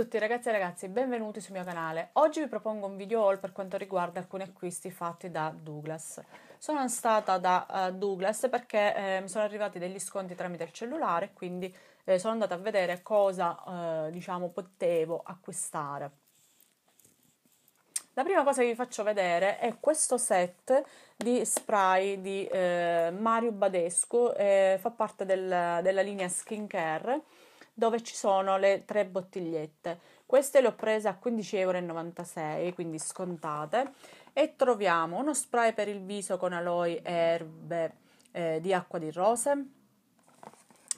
tutti ragazzi e ragazze, benvenuti sul mio canale. Oggi vi propongo un video haul per quanto riguarda alcuni acquisti fatti da Douglas. Sono stata da uh, Douglas perché eh, mi sono arrivati degli sconti tramite il cellulare, quindi eh, sono andata a vedere cosa eh, diciamo potevo acquistare. La prima cosa che vi faccio vedere è questo set di spray di eh, Mario Badescu, eh, fa parte del, della linea skincare dove ci sono le tre bottigliette. Queste le ho prese a 15,96 euro, quindi scontate. E troviamo uno spray per il viso con aloe e erbe eh, di acqua di rose,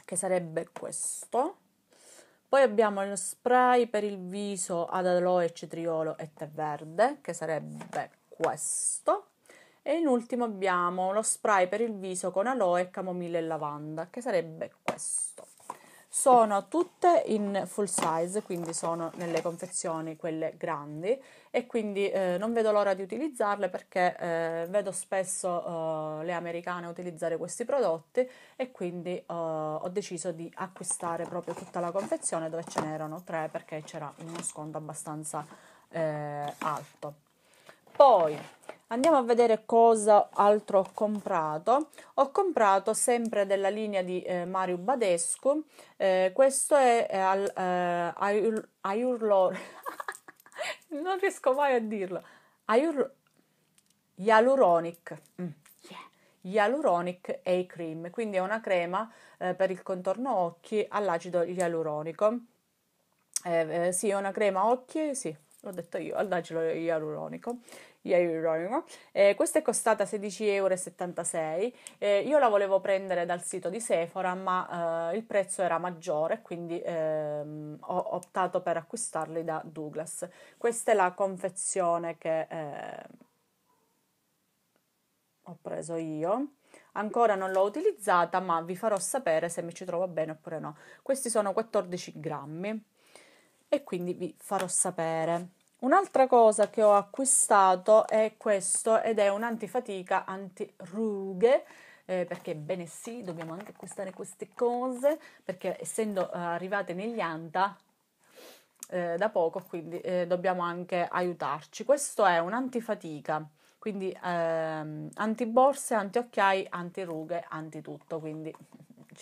che sarebbe questo. Poi abbiamo lo spray per il viso ad aloe, cetriolo e tè verde, che sarebbe questo. E in ultimo abbiamo lo spray per il viso con aloe, camomilla e lavanda, che sarebbe questo sono tutte in full size, quindi sono nelle confezioni quelle grandi e quindi eh, non vedo l'ora di utilizzarle perché eh, vedo spesso eh, le americane utilizzare questi prodotti e quindi eh, ho deciso di acquistare proprio tutta la confezione dove ce n'erano tre perché c'era uno sconto abbastanza eh, alto. Poi andiamo a vedere cosa altro ho comprato. Ho comprato sempre della linea di eh, Mario Badescu. Eh, questo è, è eh, al eh, Ayur, Ayurlor. non riesco mai a dirlo. Ayur Hyaluronic. Mm. Yeah. A Cream, quindi è una crema eh, per il contorno occhi all'acido ialuronico. Eh, eh, sì, è una crema occhi, sì, l'ho detto io, al dacelo ialuronico. ialuronico. Eh, questa è costata 16,76 euro. Eh, io la volevo prendere dal sito di Sephora, ma eh, il prezzo era maggiore, quindi ehm, ho optato per acquistarli da Douglas. Questa è la confezione che eh, ho preso io. Ancora non l'ho utilizzata, ma vi farò sapere se mi ci trovo bene oppure no. Questi sono 14 grammi e quindi vi farò sapere. Un'altra cosa che ho acquistato è questo ed è un un'antifatica antirughe. Eh, perché bene sì, dobbiamo anche acquistare queste cose perché essendo eh, arrivate negli Anta eh, da poco, quindi eh, dobbiamo anche aiutarci. Questo è un antifatica quindi ehm, antiborse, antiocchiai, antirughe, anti tutto, quindi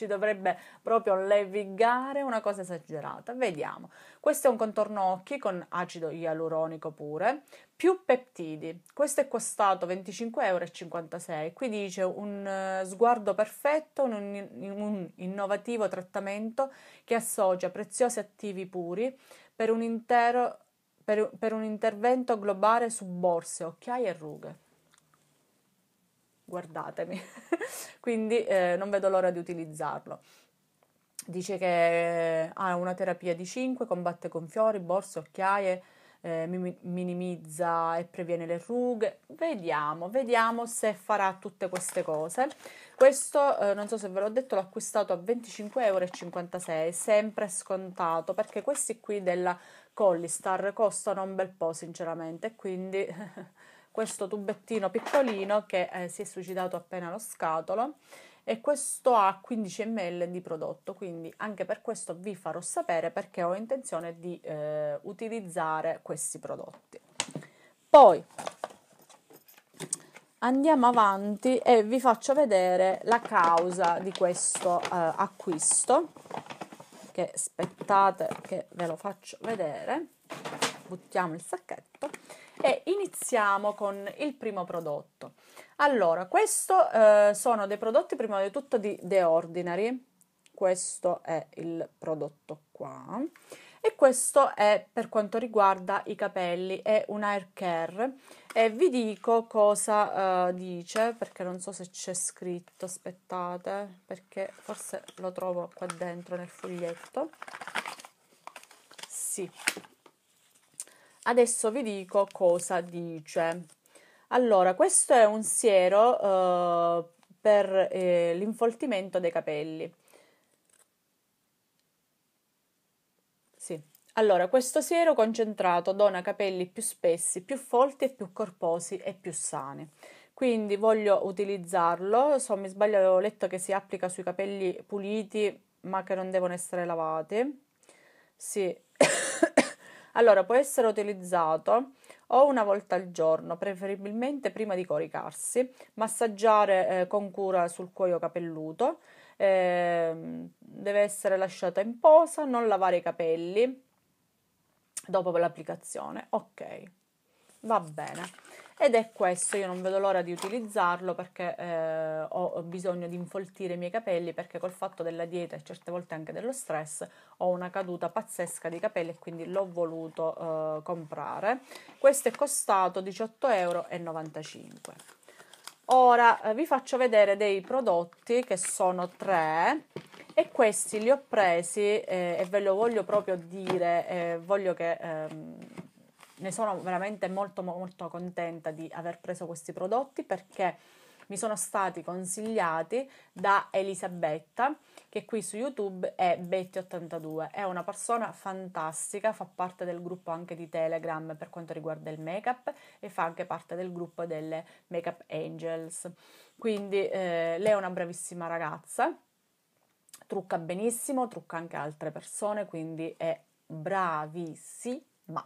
ci dovrebbe proprio levigare una cosa esagerata. Vediamo. Questo è un contorno occhi con acido ialuronico pure, più peptidi. Questo è costato 25,56 euro. Qui dice un eh, sguardo perfetto, un, un, un innovativo trattamento che associa preziosi attivi puri per un intero per, per, un intervento globale su borse, occhiaie e rughe guardatemi, quindi eh, non vedo l'ora di utilizzarlo. Dice che eh, ha una terapia di 5, combatte con fiori, borse, occhiaie, eh, minimizza e previene le rughe. Vediamo, vediamo se farà tutte queste cose. Questo, eh, non so se ve l'ho detto, l'ho acquistato a 25,56 euro, sempre scontato, perché questi qui della Collistar costano un bel po', sinceramente, quindi... questo tubettino piccolino che eh, si è suicidato appena lo scatolo e questo ha 15 ml di prodotto quindi anche per questo vi farò sapere perché ho intenzione di eh, utilizzare questi prodotti poi andiamo avanti e vi faccio vedere la causa di questo eh, acquisto che aspettate che ve lo faccio vedere buttiamo il sacchetto e iniziamo con il primo prodotto. Allora, questi eh, sono dei prodotti prima di tutto di The Ordinary, questo è il prodotto qua e questo è per quanto riguarda i capelli, è un hair care e vi dico cosa uh, dice perché non so se c'è scritto, aspettate perché forse lo trovo qua dentro nel foglietto. Sì, adesso vi dico cosa dice. Allora, questo è un siero eh, per eh, l'infoltimento dei capelli. Sì. Allora, questo siero concentrato dona capelli più spessi, più folti e più corposi e più sani. Quindi voglio utilizzarlo, so mi sbaglio avevo letto che si applica sui capelli puliti ma che non devono essere lavati. Sì, allora, può essere utilizzato o una volta al giorno, preferibilmente prima di coricarsi, massaggiare eh, con cura sul cuoio capelluto, eh, deve essere lasciata in posa, non lavare i capelli dopo l'applicazione. Ok, va bene ed è questo, io non vedo l'ora di utilizzarlo perché eh, ho bisogno di infoltire i miei capelli perché col fatto della dieta e certe volte anche dello stress ho una caduta pazzesca di capelli e quindi l'ho voluto eh, comprare. Questo è costato 18,95 euro. Ora eh, vi faccio vedere dei prodotti che sono tre e questi li ho presi eh, e ve lo voglio proprio dire, eh, voglio che... Ehm, ne sono veramente molto molto contenta di aver preso questi prodotti perché mi sono stati consigliati da Elisabetta che qui su YouTube è Betty82, è una persona fantastica, fa parte del gruppo anche di Telegram per quanto riguarda il make up e fa anche parte del gruppo delle Make-up Angels. Quindi eh, lei è una bravissima ragazza, trucca benissimo, trucca anche altre persone, quindi è bravissima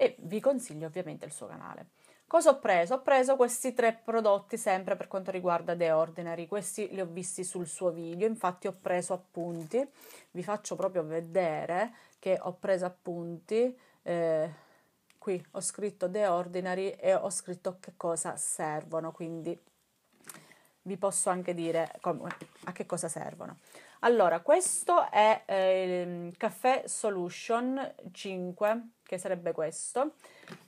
e vi consiglio ovviamente il suo canale. Cosa ho preso? Ho preso questi tre prodotti sempre per quanto riguarda The Ordinary, questi li ho visti sul suo video, infatti ho preso appunti, vi faccio proprio vedere che ho preso appunti, eh, qui ho scritto The Ordinary e ho scritto che cosa servono, quindi vi posso anche dire com- a che cosa servono. Allora, questo è eh, Caffè Solution 5, che sarebbe questo,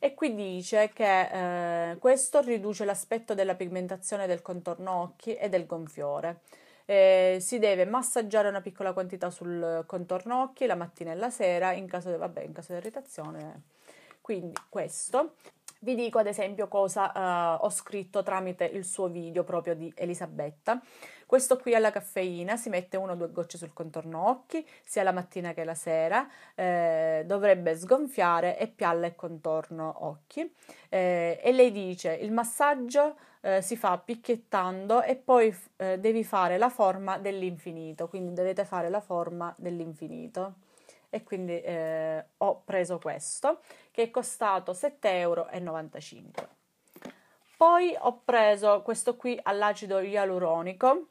e qui dice che eh, questo riduce l'aspetto della pigmentazione del contorno occhi e del gonfiore. Eh, si deve massaggiare una piccola quantità sul contorno occhi la mattina e la sera in caso di irritazione. Quindi questo. Vi dico ad esempio cosa uh, ho scritto tramite il suo video proprio di Elisabetta. Questo qui alla caffeina, si mette uno o due gocce sul contorno occhi, sia la mattina che la sera, eh, dovrebbe sgonfiare e pialla e contorno occhi. Eh, e lei dice il massaggio eh, si fa picchiettando e poi eh, devi fare la forma dell'infinito, quindi dovete fare la forma dell'infinito e quindi eh, ho preso questo che è costato 7,95 euro. Poi ho preso questo qui all'acido ialuronico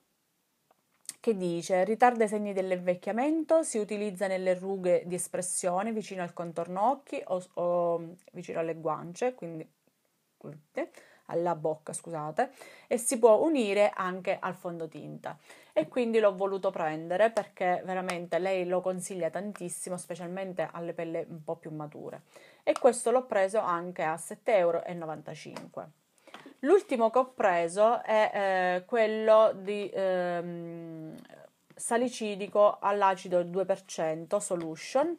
che dice ritarda i segni dell'invecchiamento, si utilizza nelle rughe di espressione vicino al contorno occhi o, o mm, vicino alle guance, quindi alla bocca, scusate, e si può unire anche al fondotinta. E quindi l'ho voluto prendere perché veramente lei lo consiglia tantissimo, specialmente alle pelle un po' più mature. E questo l'ho preso anche a 7,95 euro. L'ultimo che ho preso è eh, quello di ehm, salicidico all'acido 2% solution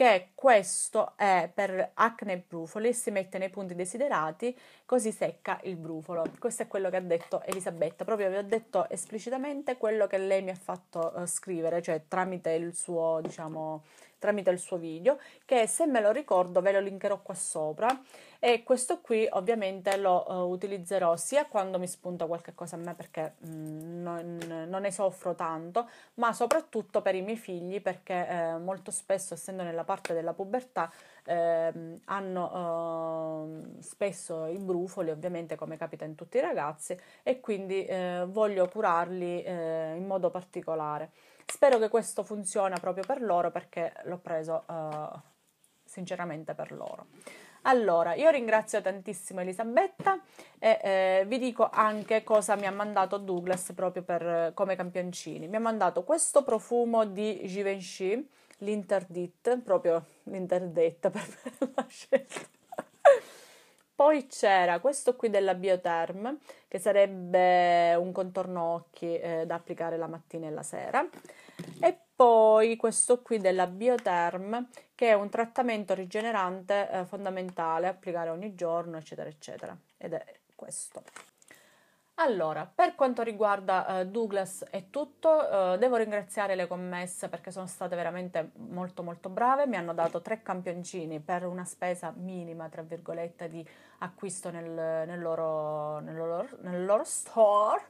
che questo è per acne e brufoli, si mette nei punti desiderati, così secca il brufolo. Questo è quello che ha detto Elisabetta, proprio vi ho detto esplicitamente quello che lei mi ha fatto uh, scrivere, cioè tramite il suo, diciamo, tramite il suo video, che se me lo ricordo ve lo linkerò qua sopra e questo qui ovviamente lo uh, utilizzerò sia quando mi spunta qualche cosa a me perché mh, mm, non, non, ne soffro tanto, ma soprattutto per i miei figli perché eh, molto spesso essendo nella parte della pubertà eh, hanno eh, spesso i brufoli ovviamente come capita in tutti i ragazzi e quindi eh, voglio curarli eh, in modo particolare. Spero che questo funziona proprio per loro perché l'ho preso sinceramente per loro. Allora, io ringrazio tantissimo Elisabetta e eh, vi dico anche cosa mi ha mandato Douglas proprio per, eh, come campioncini. Mi ha mandato questo profumo di Givenchy, l'Interdit, proprio l'interdetta per la scelta. Poi c'era questo qui della Bioterm, che sarebbe un contorno occhi eh, da applicare la mattina e la sera. E poi questo qui della Biotherm che è un trattamento rigenerante eh, fondamentale, applicare ogni giorno, eccetera, eccetera. Ed è questo. Allora, per quanto riguarda eh, Douglas è tutto, eh, devo ringraziare le commesse perché sono state veramente molto molto brave, mi hanno dato tre campioncini per una spesa minima, tra virgolette, di acquisto nel, nel, loro, nel, loro, nel loro store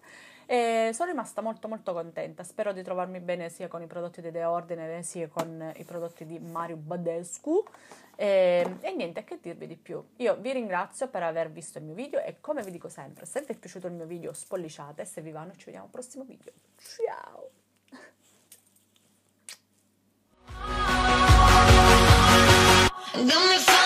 e sono rimasta molto molto contenta, spero di trovarmi bene sia con i prodotti di The Ordinary sia con i prodotti di Mario Badescu. E, e, niente, che dirvi di più? Io vi ringrazio per aver visto il mio video e come vi dico sempre, se vi è piaciuto il mio video spolliciate, se vi va noi ci vediamo al prossimo video. Ciao! Don't